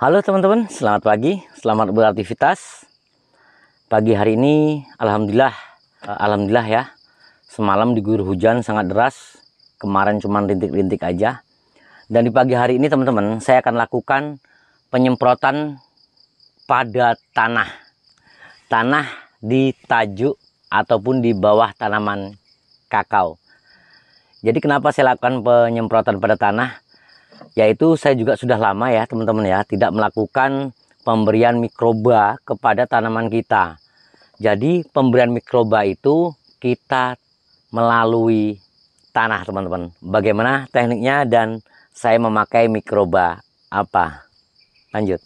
Halo teman-teman, selamat pagi, selamat beraktivitas. Pagi hari ini, alhamdulillah, eh, alhamdulillah ya. Semalam diguyur hujan sangat deras, kemarin cuma rintik-rintik aja. Dan di pagi hari ini teman-teman, saya akan lakukan penyemprotan pada tanah. Tanah di tajuk ataupun di bawah tanaman kakao. Jadi kenapa saya lakukan penyemprotan pada tanah? yaitu saya juga sudah lama ya teman-teman ya tidak melakukan pemberian mikroba kepada tanaman kita. Jadi pemberian mikroba itu kita melalui tanah teman-teman. Bagaimana tekniknya dan saya memakai mikroba apa? Lanjut.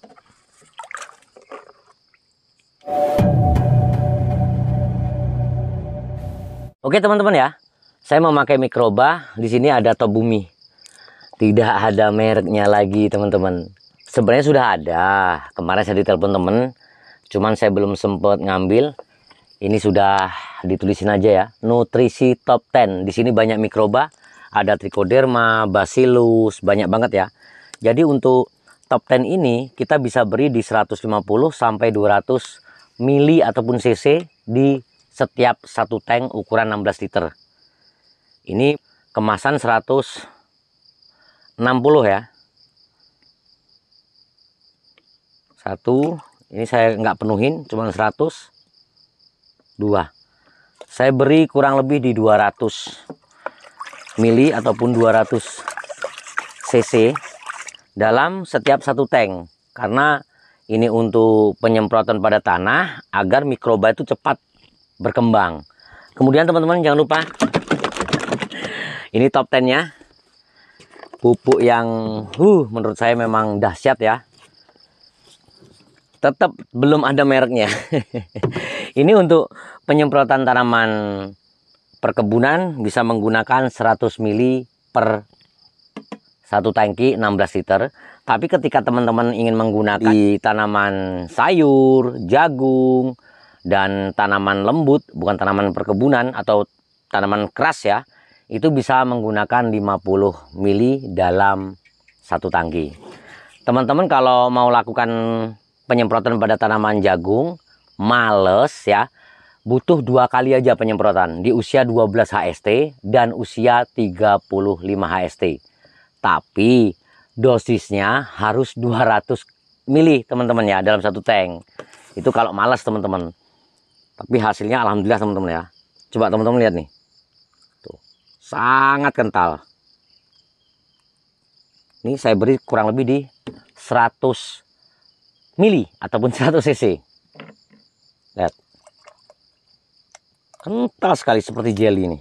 Oke teman-teman ya, saya memakai mikroba. Di sini ada tobumi tidak ada mereknya lagi teman-teman sebenarnya sudah ada kemarin saya ditelepon teman cuman saya belum sempat ngambil ini sudah ditulisin aja ya nutrisi top 10 di sini banyak mikroba ada trichoderma bacillus banyak banget ya jadi untuk top 10 ini kita bisa beri di 150 sampai 200 mili ataupun cc di setiap satu tank ukuran 16 liter ini kemasan 100 60 ya satu ini saya nggak penuhin cuma 100 dua saya beri kurang lebih di 200 mili ataupun 200 cc dalam setiap satu tank karena ini untuk penyemprotan pada tanah agar mikroba itu cepat berkembang kemudian teman-teman jangan lupa ini top 10 ya pupuk yang uh menurut saya memang dahsyat ya tetap belum ada mereknya ini untuk penyemprotan tanaman perkebunan bisa menggunakan 100 mili per satu tangki 16 liter tapi ketika teman-teman ingin menggunakan di iya. tanaman sayur jagung dan tanaman lembut bukan tanaman perkebunan atau tanaman keras ya itu bisa menggunakan 50 mili dalam satu tangki. Teman-teman kalau mau lakukan penyemprotan pada tanaman jagung, males ya, butuh dua kali aja penyemprotan di usia 12 HST dan usia 35 HST. Tapi dosisnya harus 200 mili teman-teman ya dalam satu tank. Itu kalau males teman-teman. Tapi hasilnya alhamdulillah teman-teman ya. Coba teman-teman lihat nih sangat kental ini saya beri kurang lebih di 100 mili ataupun 100 cc lihat kental sekali seperti jelly ini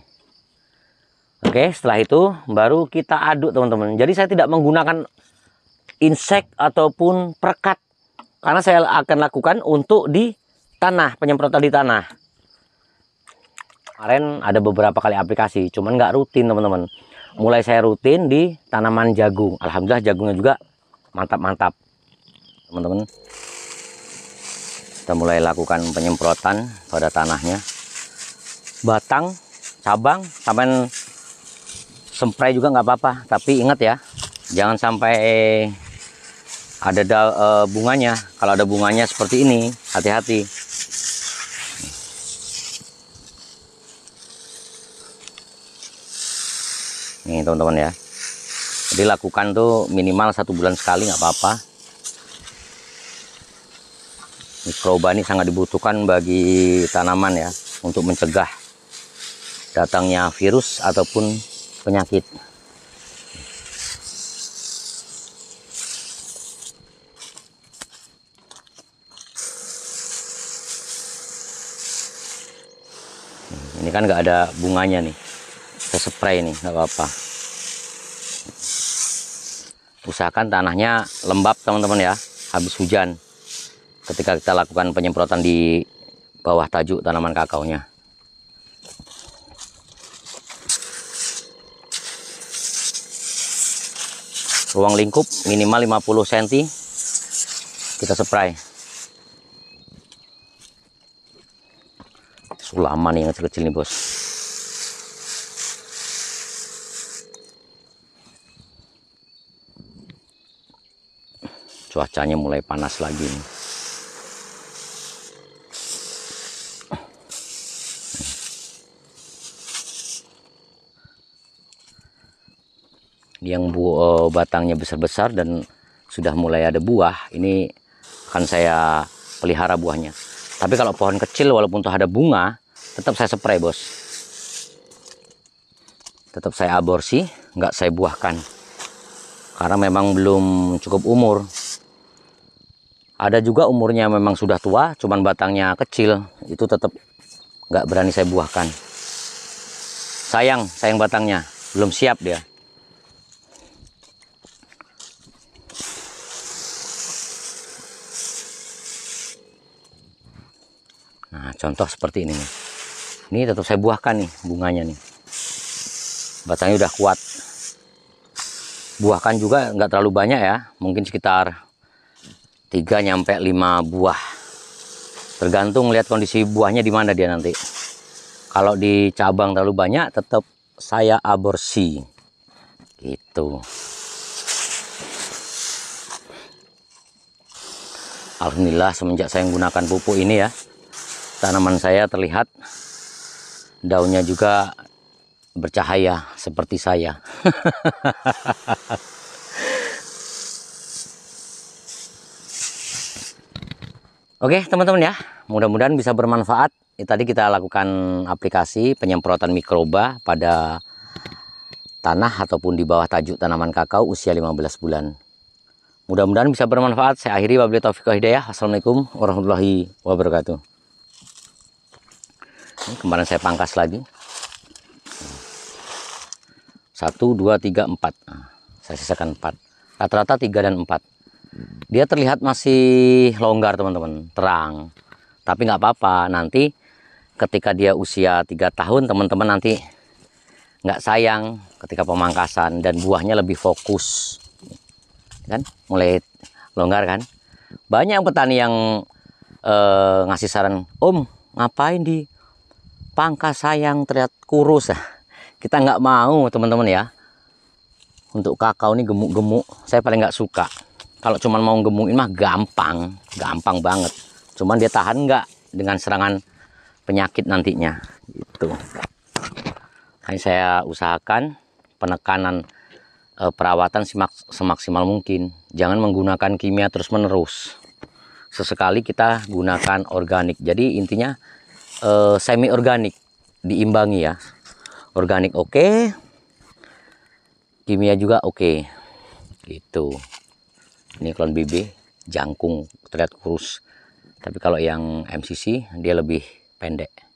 oke setelah itu baru kita aduk teman-teman jadi saya tidak menggunakan insek ataupun perekat karena saya akan lakukan untuk di tanah penyemprotan di tanah kemarin ada beberapa kali aplikasi cuman nggak rutin teman-teman mulai saya rutin di tanaman jagung alhamdulillah jagungnya juga mantap-mantap teman-teman kita mulai lakukan penyemprotan pada tanahnya batang cabang sampai semprai juga nggak apa-apa tapi ingat ya jangan sampai ada eh, bunganya kalau ada bunganya seperti ini hati-hati nih teman-teman ya jadi lakukan tuh minimal satu bulan sekali nggak apa-apa mikroba ini sangat dibutuhkan bagi tanaman ya untuk mencegah datangnya virus ataupun penyakit ini kan nggak ada bunganya nih spray nih nggak apa-apa usahakan tanahnya lembab teman-teman ya habis hujan ketika kita lakukan penyemprotan di bawah tajuk tanaman kakau-nya, ruang lingkup minimal 50 cm kita spray sulaman yang kecil-kecil nih bos cuacanya mulai panas lagi nih. yang bu uh, batangnya besar-besar dan sudah mulai ada buah ini akan saya pelihara buahnya tapi kalau pohon kecil walaupun tuh ada bunga tetap saya spray bos tetap saya aborsi nggak saya buahkan karena memang belum cukup umur ada juga umurnya memang sudah tua, cuman batangnya kecil, itu tetap nggak berani saya buahkan. Sayang, sayang batangnya, belum siap dia. Nah, contoh seperti ini Ini tetap saya buahkan nih bunganya nih. Batangnya udah kuat. Buahkan juga nggak terlalu banyak ya, mungkin sekitar 3 nyampe 5 buah tergantung lihat kondisi buahnya di mana dia nanti kalau di cabang terlalu banyak tetap saya aborsi gitu Alhamdulillah semenjak saya menggunakan pupuk ini ya tanaman saya terlihat daunnya juga bercahaya seperti saya Oke teman-teman ya, mudah-mudahan bisa bermanfaat. Ya, tadi kita lakukan aplikasi penyemprotan mikroba pada tanah ataupun di bawah tajuk tanaman kakao usia 15 bulan. Mudah-mudahan bisa bermanfaat. Saya akhiri wabillahi taufiq hidayah. Assalamualaikum warahmatullahi wabarakatuh. Ini kemarin saya pangkas lagi. Satu, dua, tiga, empat. Nah, saya sisakan empat. Rata-rata tiga dan empat dia terlihat masih longgar teman-teman terang tapi nggak apa-apa nanti ketika dia usia tiga tahun teman-teman nanti nggak sayang ketika pemangkasan dan buahnya lebih fokus kan mulai longgar kan banyak petani yang eh, ngasih saran om ngapain di pangkas sayang terlihat kurus ah, kita nggak mau teman-teman ya untuk kakao ini gemuk-gemuk saya paling nggak suka kalau cuman mau gemukin mah gampang gampang banget cuman dia tahan nggak dengan serangan penyakit nantinya itu makanya saya usahakan penekanan e, perawatan semaks semaksimal mungkin jangan menggunakan kimia terus menerus sesekali kita gunakan organik jadi intinya e, eh, semi organik diimbangi ya organik oke okay, kimia juga oke okay. gitu ini klon BB jangkung terlihat kurus tapi kalau yang MCC dia lebih pendek